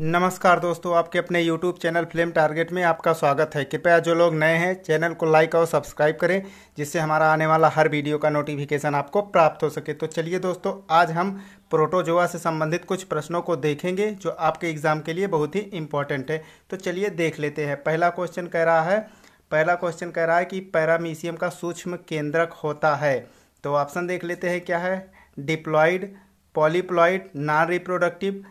नमस्कार दोस्तों आपके अपने YouTube चैनल फिल्म टारगेट में आपका स्वागत है कृपया जो लोग नए हैं चैनल को लाइक और सब्सक्राइब करें जिससे हमारा आने वाला हर वीडियो का नोटिफिकेशन आपको प्राप्त हो सके तो चलिए दोस्तों आज हम प्रोटोजोआ से संबंधित कुछ प्रश्नों को देखेंगे जो आपके एग्ज़ाम के लिए बहुत ही इंपॉर्टेंट है तो चलिए देख लेते हैं पहला क्वेश्चन कह रहा है पहला क्वेश्चन कह रहा है कि पैरामीशियम का सूक्ष्म केंद्रक होता है तो ऑप्शन देख लेते हैं क्या है diploid polyploid non reproductive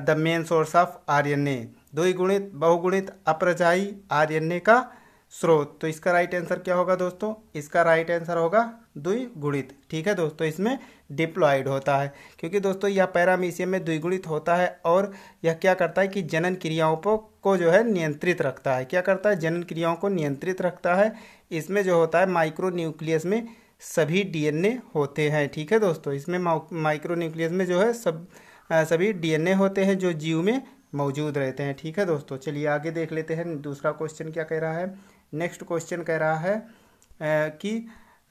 the main source of R N A द्विगुणित बहुगुणित अप्रजाई आर एन ए का स्रोत तो इसका राइट आंसर क्या होगा दोस्तों इसका राइट आंसर होगा द्विगुणित ठीक है दोस्तों इसमें डिप्लॉइड होता है क्योंकि दोस्तों यह पैरामीशियम में द्विगुणित होता है और यह क्या करता है कि जनन क्रियाओं को जो है नियंत्रित रखता है क्या करता है जनन क्रियाओं को नियंत्रित रखता है इसमें जो होता है माइक्रो न्यूक्लियस में सभी ए होते हैं ठीक है दोस्तों इसमें माइक्रो न्यूक्लियस में जो है सब सभी डीएनए होते हैं जो जीव में मौजूद रहते हैं ठीक है दोस्तों चलिए आगे देख लेते हैं दूसरा क्वेश्चन क्या कह रहा है नेक्स्ट क्वेश्चन कह रहा है कि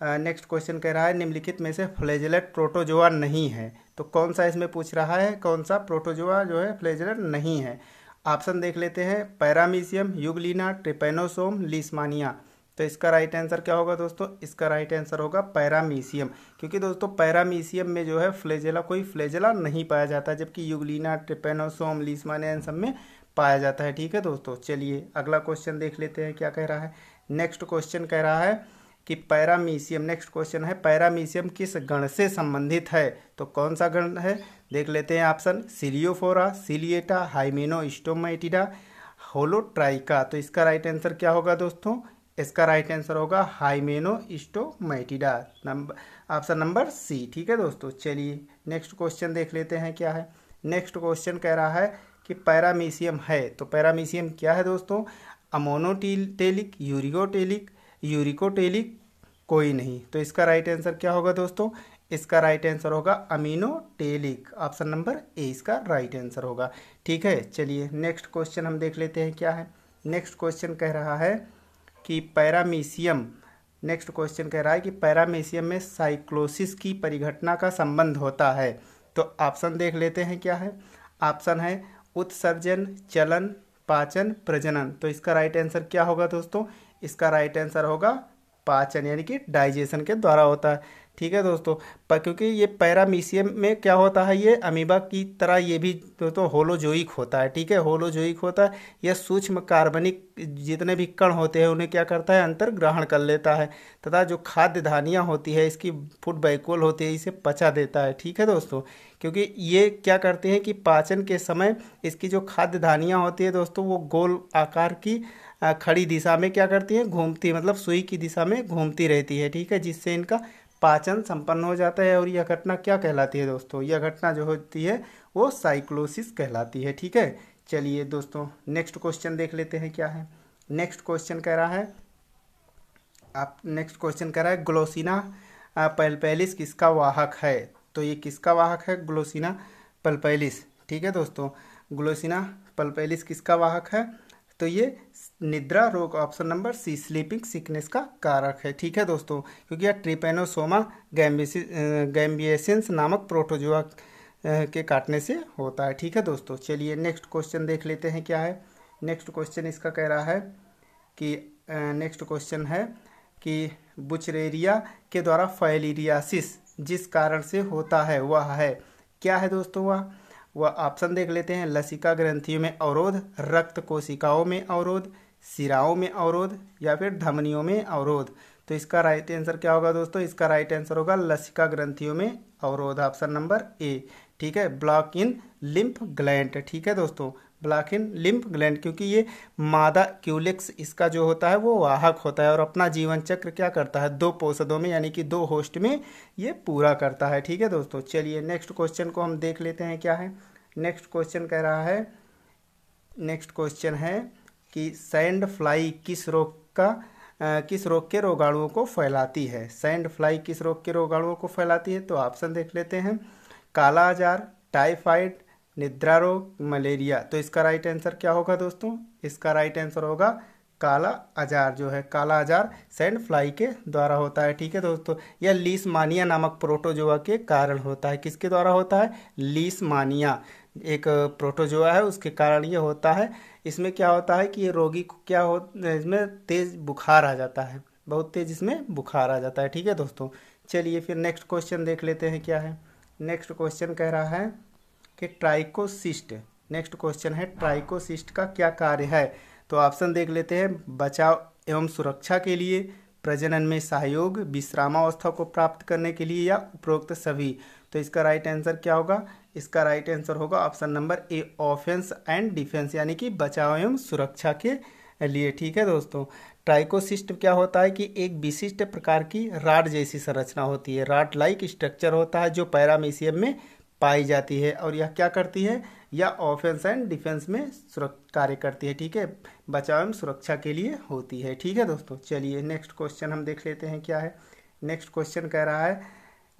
नेक्स्ट क्वेश्चन कह रहा है निम्नलिखित में से फ्लेजलेट प्रोटोजोआ नहीं है तो कौन सा इसमें पूछ रहा है कौन सा प्रोटोजोआ जो है फ्लेजलेट नहीं है ऑप्शन देख लेते हैं पैरामीशियम युगलिना ट्रिपेनोसोम लिस्मानिया तो इसका राइट आंसर क्या होगा दोस्तों इसका राइट आंसर होगा पैरामीसियम क्योंकि दोस्तों पैरामीसियम में जो है फ्लेजेला कोई फ्लेजेला नहीं पाया जाता जबकि युगलिना ट्रिपेनोसोम लीसमानियन सब में पाया जाता है ठीक है दोस्तों चलिए अगला क्वेश्चन देख लेते हैं क्या कह रहा है नेक्स्ट क्वेश्चन कह रहा है कि पैरामीशियम नेक्स्ट क्वेश्चन है पैरामीशियम किस गण से संबंधित है तो कौन सा गण है देख लेते हैं ऑप्शन सिलियोफोरा सिलिएटा हाइमिनो स्टोमाइटिडा होलोट्राइका तो इसका राइट आंसर क्या होगा दोस्तों इसका राइट आंसर होगा हाइमेनो मैटिडा नंबर ऑप्शन नंबर सी ठीक है दोस्तों चलिए नेक्स्ट क्वेश्चन देख लेते हैं क्या है नेक्स्ट क्वेश्चन कह रहा है कि पैरामीशियम है तो पैरामीशियम क्या है दोस्तों अमोनोटेलिक यूरिकोटेलिक यूरिकोटेलिक कोई नहीं तो इसका राइट आंसर क्या होगा दोस्तों इसका राइट आंसर होगा अमीनोटेलिक ऑप्शन नंबर ए इसका राइट आंसर होगा ठीक है चलिए नेक्स्ट क्वेश्चन हम देख लेते हैं क्या है नेक्स्ट क्वेश्चन कह रहा है कि पैरामीशियम नेक्स्ट क्वेश्चन कह रहा है कि पैरामीशियम में साइक्लोसिस की परिघटना का संबंध होता है तो ऑप्शन देख लेते हैं क्या है ऑप्शन है उत्सर्जन चलन पाचन प्रजनन तो इसका राइट आंसर क्या होगा दोस्तों इसका राइट आंसर होगा पाचन यानी कि डाइजेशन के द्वारा होता है ठीक है दोस्तों पर क्योंकि ये पैरामीशियम में क्या होता है ये अमीबा की तरह ये भी दोस्तों होलोजोइक होता है ठीक है होलोजोइक होता है यह सूक्ष्म कार्बनिक जितने भी कण होते हैं उन्हें क्या करता है अंतर ग्रहण कर लेता है तथा जो खाद्य धानियाँ होती है इसकी फूड बैकोल होती है इसे पचा देता है ठीक है दोस्तों क्योंकि ये क्या करते हैं कि पाचन के समय इसकी जो खाद्य धानियाँ होती है दोस्तों वो गोल आकार की खड़ी दिशा में क्या करती हैं घूमती मतलब सुई की दिशा में घूमती रहती है ठीक है जिससे इनका पाचन संपन्न हो जाता है और यह घटना क्या कहलाती है दोस्तों यह घटना जो होती है वो साइक्लोसिस कहलाती है ठीक है चलिए दोस्तों नेक्स्ट क्वेश्चन देख लेते हैं क्या है नेक्स्ट क्वेश्चन कह रहा है आप नेक्स्ट क्वेश्चन कह रहा है ग्लोसिना पलपैलिस किसका वाहक है तो ये किसका वाहक है ग्लोसिना पलपैलिस ठीक है दोस्तों ग्लोसिना पलपैलिस किसका वाहक है तो ये निद्रा रोग option number C sleeping sickness का कारक है ठीक है दोस्तों क्योंकि यह ट्रिपेनोसोमा गैम्बिस गैम्बिएसेंस नामक प्रोटोजुआ के काटने से होता है ठीक है दोस्तों चलिए नेक्स्ट क्वेश्चन देख लेते हैं क्या है नेक्स्ट क्वेश्चन इसका कह रहा है कि नेक्स्ट क्वेश्चन है कि बुचरेरिया के द्वारा फैलेरियासिस जिस कारण से होता है वह है क्या है दोस्तों वह वह ऑप्शन देख लेते हैं लसिका ग्रंथियों में अवरोध रक्त कोशिकाओं में अवरोध सिराओं में अवरोध या फिर धमनियों में अवरोध तो इसका राइट आंसर क्या होगा दोस्तों इसका राइट आंसर होगा लसिका ग्रंथियों में अवरोध ऑप्शन नंबर ए ठीक है ब्लॉक इन लिम्फ ग्लैंड ठीक है दोस्तों ब्लॉक इन लिम्फ ग्लैंड क्योंकि ये मादा क्यूलिक्स इसका जो होता है वो वाहक होता है और अपना जीवन चक्र क्या करता है दो पोषदों में यानी कि दो होस्ट में ये पूरा करता है ठीक है दोस्तों चलिए नेक्स्ट क्वेश्चन को हम देख लेते हैं क्या है नेक्स्ट क्वेश्चन कह रहा है नेक्स्ट क्वेश्चन है कि सैंड फ्लाई किस रोग का आ, किस रोग के रोगाणुओं को फैलाती है सैंड फ्लाई किस रोग के रोगाणुओं को फैलाती है तो ऑप्शन देख लेते हैं काला आजार टाइफाइड निद्रा रोग मलेरिया तो इसका राइट आंसर क्या होगा दोस्तों इसका राइट आंसर होगा काला आजार जो है काला आजार सैंड फ्लाई के द्वारा होता है ठीक है दोस्तों यह लीसमानिया नामक प्रोटोजोआ के कारण होता है किसके द्वारा होता है लीसमानिया एक प्रोटोजोआ है उसके कारण ये होता है इसमें क्या होता है कि ये रोगी को क्या हो इसमें तेज़ बुखार आ जाता है बहुत तेज़ इसमें बुखार आ जाता है ठीक है दोस्तों चलिए फिर नेक्स्ट क्वेश्चन देख लेते हैं क्या है नेक्स्ट क्वेश्चन कह रहा है कि ट्राइकोसिस्ट नेक्स्ट क्वेश्चन है ट्राइकोसिस्ट का क्या कार्य है तो ऑप्शन देख लेते हैं बचाव एवं सुरक्षा के लिए प्रजनन में सहयोग विश्रामावस्था को प्राप्त करने के लिए या उपरोक्त सभी तो इसका राइट आंसर क्या होगा इसका राइट आंसर होगा option number A offence and defence यानी कि बचाव एवं सुरक्षा के लिए ठीक है दोस्तों ट्राइकोसिस्ट क्या होता है कि एक विशिष्ट प्रकार की राड जैसी संरचना होती है राड लाइक स्ट्रक्चर होता है जो पैरामीशियम में पाई जाती है और यह क्या करती है यह ऑफेंस एंड डिफेंस में कार्य करती है ठीक है बचाव एवं सुरक्षा के लिए होती है ठीक है दोस्तों चलिए नेक्स्ट क्वेश्चन हम देख लेते हैं क्या है नेक्स्ट क्वेश्चन कह रहा है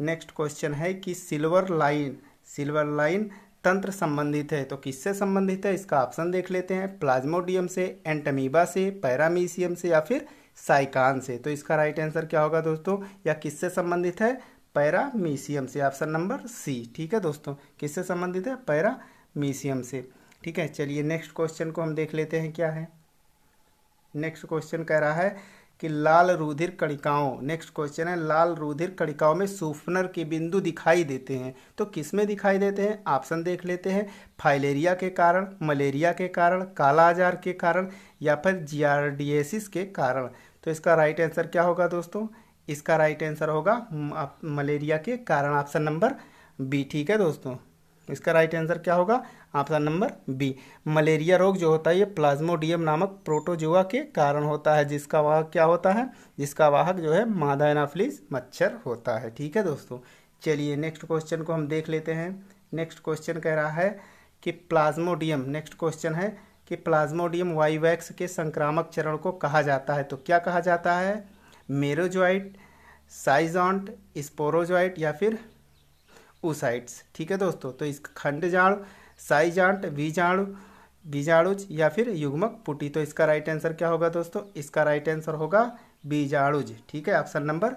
नेक्स्ट क्वेश्चन है कि सिल्वर लाइन सिल्वर लाइन तंत्र संबंधित है तो किससे संबंधित है इसका ऑप्शन देख लेते हैं प्लाज्मोडियम से एंटमीबा से पैरामीशियम से या फिर साइकान से तो इसका राइट आंसर क्या होगा दोस्तों या किससे संबंधित है पैरामीशियम से ऑप्शन नंबर सी ठीक है दोस्तों किससे संबंधित है पैरामीशियम से ठीक है चलिए नेक्स्ट क्वेश्चन को हम देख लेते हैं क्या है नेक्स्ट क्वेश्चन कह रहा है कि लाल रुधिर कणिकाओं नेक्स्ट क्वेश्चन है लाल रुधिर कणिकाओं में सूफनर के बिंदु दिखाई देते हैं तो किस में दिखाई देते हैं ऑप्शन देख लेते हैं फाइलेरिया के कारण मलेरिया के कारण काला आजार के कारण या फिर जियारडियसिस के कारण तो इसका राइट आंसर क्या होगा दोस्तों इसका राइट आंसर होगा मलेरिया के कारण ऑप्शन नंबर बी ठीक है दोस्तों इसका राइट आंसर क्या होगा ऑप्शन नंबर बी मलेरिया रोग जो होता है ये प्लाज्मोडियम नामक प्रोटोजुआ के कारण होता है जिसका वाहक क्या होता है जिसका वाहक जो है मादा एनाफ्लिस मच्छर होता है ठीक है दोस्तों चलिए नेक्स्ट क्वेश्चन को हम देख लेते हैं नेक्स्ट क्वेश्चन कह रहा है कि प्लाज्मोडियम नेक्स्ट क्वेश्चन है कि प्लाज्मोडियम वाईवैक्स के संक्रामक चरण को कहा जाता है तो क्या कहा जाता है मेरोजॉइट साइजॉन्ट स्पोरोजॉइट या फिर उसाइट्स ठीक है दोस्तों तो इस खंड जाड़ साइजॉन्ट बीजाणु बीजाणुज या फिर युग्मक पुटी तो इसका राइट आंसर क्या होगा दोस्तों इसका राइट आंसर होगा बीजाणुज ठीक है ऑप्शन नंबर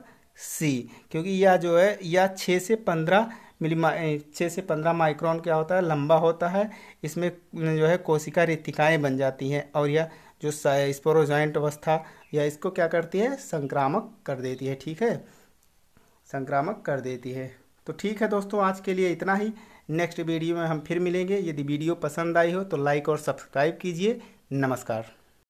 सी क्योंकि यह जो है यह छः से पंद्रह मिली छः से पंद्रह माइक्रोन क्या होता है लंबा होता है इसमें जो है कोशिका रितिकाएँ बन जाती हैं और यह जो स्पोरोजाइंट अवस्था या इसको क्या करती है संक्रामक कर देती है ठीक है संक्रामक कर देती है तो ठीक है दोस्तों आज के लिए इतना ही नेक्स्ट वीडियो में हम फिर मिलेंगे यदि वीडियो पसंद आई हो तो लाइक और सब्सक्राइब कीजिए नमस्कार